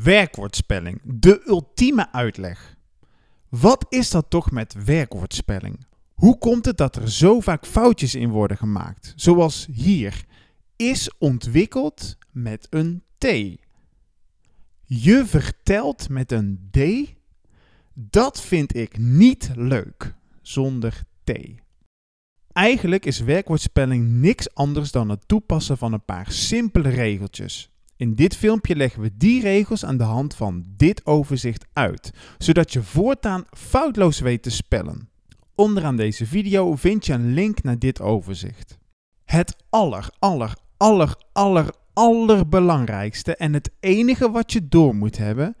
Werkwoordspelling, de ultieme uitleg. Wat is dat toch met werkwoordspelling? Hoe komt het dat er zo vaak foutjes in worden gemaakt? Zoals hier, is ontwikkeld met een T. Je vertelt met een D? Dat vind ik niet leuk, zonder T. Eigenlijk is werkwoordspelling niks anders dan het toepassen van een paar simpele regeltjes. In dit filmpje leggen we die regels aan de hand van dit overzicht uit, zodat je voortaan foutloos weet te spellen. Onderaan deze video vind je een link naar dit overzicht. Het aller, aller, aller, aller, allerbelangrijkste en het enige wat je door moet hebben,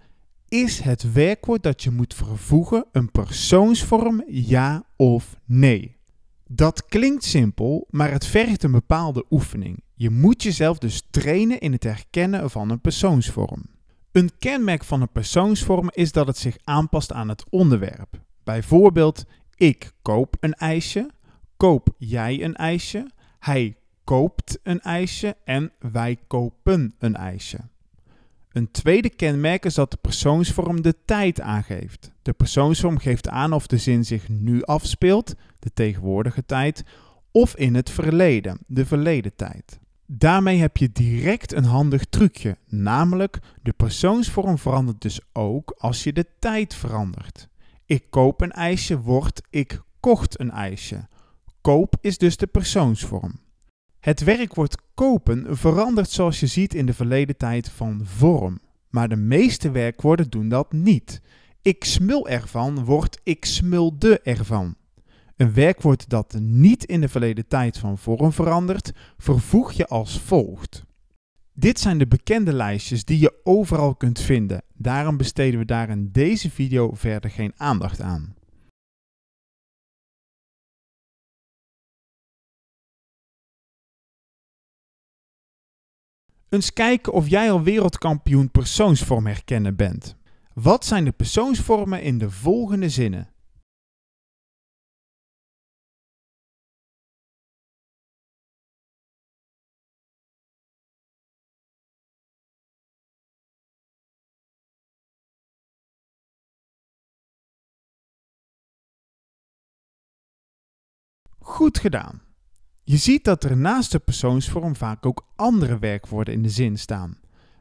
is het werkwoord dat je moet vervoegen een persoonsvorm ja of nee. Dat klinkt simpel, maar het vergt een bepaalde oefening. Je moet jezelf dus trainen in het herkennen van een persoonsvorm. Een kenmerk van een persoonsvorm is dat het zich aanpast aan het onderwerp. Bijvoorbeeld, ik koop een ijsje, koop jij een ijsje, hij koopt een ijsje en wij kopen een ijsje. Een tweede kenmerk is dat de persoonsvorm de tijd aangeeft. De persoonsvorm geeft aan of de zin zich nu afspeelt, de tegenwoordige tijd, of in het verleden, de verleden tijd. Daarmee heb je direct een handig trucje, namelijk de persoonsvorm verandert dus ook als je de tijd verandert. Ik koop een ijsje wordt ik kocht een ijsje. Koop is dus de persoonsvorm. Het werkwoord kopen verandert zoals je ziet in de verleden tijd van vorm, maar de meeste werkwoorden doen dat niet. Ik smul ervan wordt ik smulde ervan. Een werkwoord dat niet in de verleden tijd van vorm verandert, vervoeg je als volgt. Dit zijn de bekende lijstjes die je overal kunt vinden. Daarom besteden we daar in deze video verder geen aandacht aan. Eens kijken of jij al wereldkampioen persoonsvorm herkennen bent. Wat zijn de persoonsvormen in de volgende zinnen? goed gedaan. Je ziet dat er naast de persoonsvorm vaak ook andere werkwoorden in de zin staan.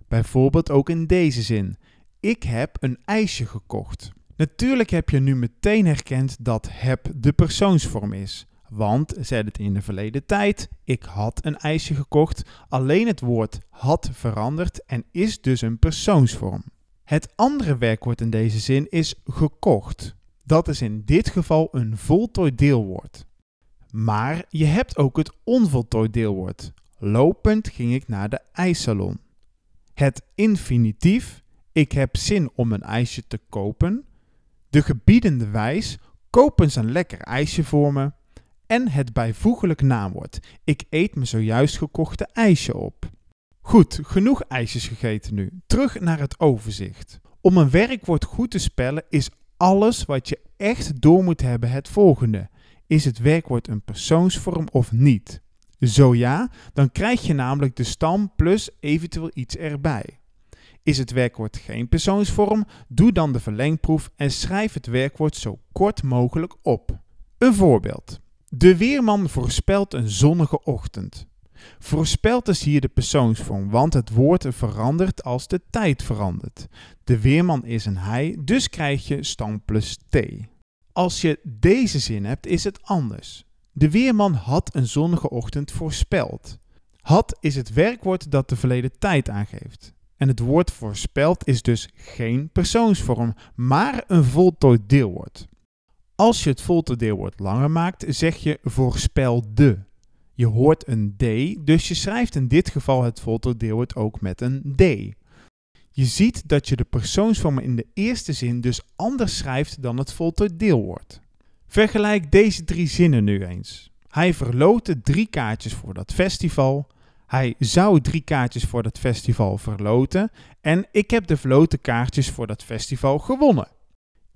Bijvoorbeeld ook in deze zin: Ik heb een ijsje gekocht. Natuurlijk heb je nu meteen herkend dat heb de persoonsvorm is. Want, zei het in de verleden tijd, ik had een ijsje gekocht, alleen het woord had veranderd en is dus een persoonsvorm. Het andere werkwoord in deze zin is gekocht. Dat is in dit geval een voltooid deelwoord. Maar je hebt ook het onvoltooid deelwoord. Lopend ging ik naar de ijssalon. Het infinitief, ik heb zin om een ijsje te kopen. De gebiedende wijs, koop eens een lekker ijsje voor me. En het bijvoeglijk naamwoord, ik eet me zojuist gekochte ijsje op. Goed, genoeg ijsjes gegeten nu. Terug naar het overzicht. Om een werkwoord goed te spellen is alles wat je echt door moet hebben het volgende. Is het werkwoord een persoonsvorm of niet? Zo ja, dan krijg je namelijk de stam plus eventueel iets erbij. Is het werkwoord geen persoonsvorm? Doe dan de verlengproef en schrijf het werkwoord zo kort mogelijk op. Een voorbeeld. De weerman voorspelt een zonnige ochtend. Voorspelt is hier de persoonsvorm, want het woord verandert als de tijd verandert. De weerman is een hij, dus krijg je stam plus t. Als je deze zin hebt, is het anders. De weerman had een zonnige ochtend voorspeld. Had is het werkwoord dat de verleden tijd aangeeft. En het woord voorspeld is dus geen persoonsvorm, maar een voltooid deelwoord. Als je het voltooid deelwoord langer maakt, zeg je voorspelde. Je hoort een d, dus je schrijft in dit geval het voltooid deelwoord ook met een d. Je ziet dat je de persoonsvorm in de eerste zin dus anders schrijft dan het voltooid deelwoord. Vergelijk deze drie zinnen nu eens. Hij verlootte drie kaartjes voor dat festival. Hij zou drie kaartjes voor dat festival verloten. En ik heb de verloten kaartjes voor dat festival gewonnen.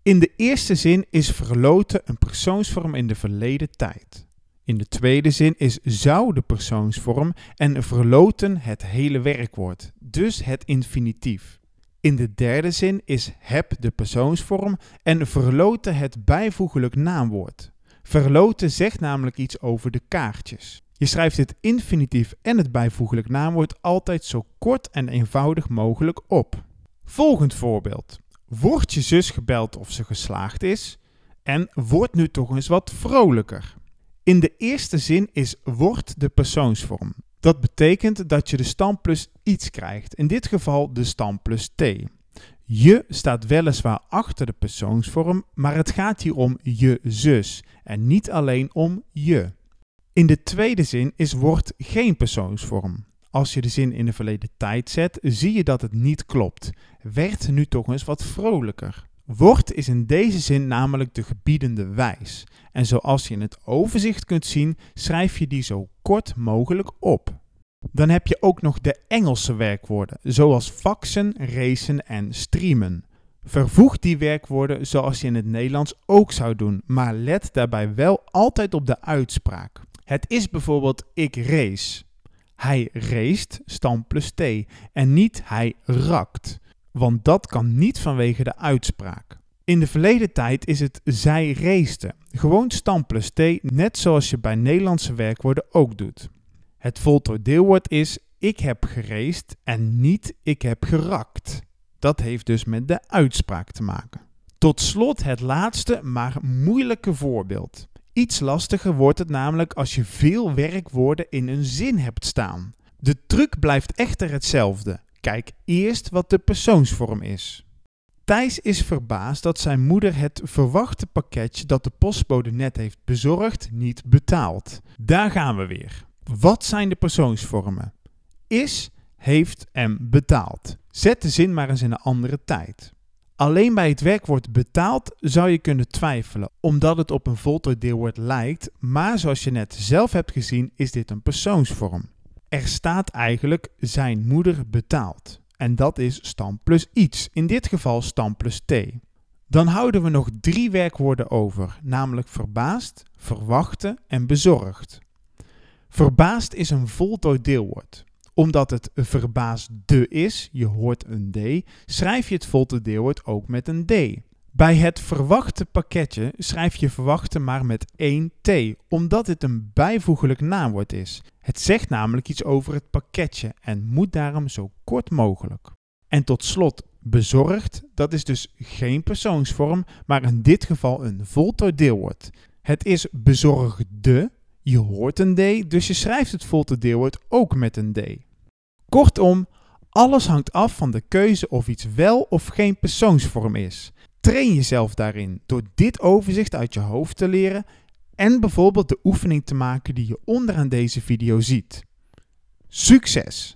In de eerste zin is verloten een persoonsvorm in de verleden tijd. In de tweede zin is zou de persoonsvorm en verloten het hele werkwoord, dus het infinitief. In de derde zin is heb de persoonsvorm en verloten het bijvoeglijk naamwoord. Verloten zegt namelijk iets over de kaartjes. Je schrijft het infinitief en het bijvoeglijk naamwoord altijd zo kort en eenvoudig mogelijk op. Volgend voorbeeld. Wordt je zus gebeld of ze geslaagd is? En word nu toch eens wat vrolijker. In de eerste zin is wordt de persoonsvorm. Dat betekent dat je de plus iets krijgt, in dit geval de plus t. Je staat weliswaar achter de persoonsvorm, maar het gaat hier om je zus en niet alleen om je. In de tweede zin is wordt geen persoonsvorm. Als je de zin in de verleden tijd zet, zie je dat het niet klopt. Werd nu toch eens wat vrolijker. Wordt is in deze zin namelijk de gebiedende wijs. En zoals je in het overzicht kunt zien, schrijf je die zo kort mogelijk op. Dan heb je ook nog de Engelse werkwoorden, zoals faxen, racen en streamen. Vervoeg die werkwoorden zoals je in het Nederlands ook zou doen, maar let daarbij wel altijd op de uitspraak. Het is bijvoorbeeld ik race. Hij raced, stam plus t, en niet hij rakt want dat kan niet vanwege de uitspraak. In de verleden tijd is het zij reesten, gewoon stam plus t, net zoals je bij Nederlandse werkwoorden ook doet. Het voltooid deelwoord is ik heb gereest en niet ik heb gerakt. Dat heeft dus met de uitspraak te maken. Tot slot het laatste, maar moeilijke voorbeeld. Iets lastiger wordt het namelijk als je veel werkwoorden in een zin hebt staan. De truc blijft echter hetzelfde. Kijk eerst wat de persoonsvorm is. Thijs is verbaasd dat zijn moeder het verwachte pakketje dat de postbode net heeft bezorgd niet betaalt. Daar gaan we weer. Wat zijn de persoonsvormen? Is, heeft en betaalt. Zet de zin maar eens in een andere tijd. Alleen bij het werkwoord betaald zou je kunnen twijfelen, omdat het op een voltooid deelwoord lijkt, maar zoals je net zelf hebt gezien is dit een persoonsvorm. Er staat eigenlijk zijn moeder betaalt. En dat is stam plus iets, in dit geval stam plus t. Dan houden we nog drie werkwoorden over, namelijk verbaasd, verwachten en bezorgd. Verbaasd is een voltooid deelwoord. Omdat het verbaasde is, je hoort een d, schrijf je het voltooid deelwoord ook met een d. Bij het verwachte pakketje schrijf je verwachte maar met 1 t, omdat het een bijvoeglijk naamwoord is. Het zegt namelijk iets over het pakketje en moet daarom zo kort mogelijk. En tot slot bezorgd, dat is dus geen persoonsvorm, maar in dit geval een voltooid deelwoord. Het is bezorgde, je hoort een d, dus je schrijft het voltooid deelwoord ook met een d. Kortom, alles hangt af van de keuze of iets wel of geen persoonsvorm is. Train jezelf daarin door dit overzicht uit je hoofd te leren en bijvoorbeeld de oefening te maken die je onderaan deze video ziet. Succes!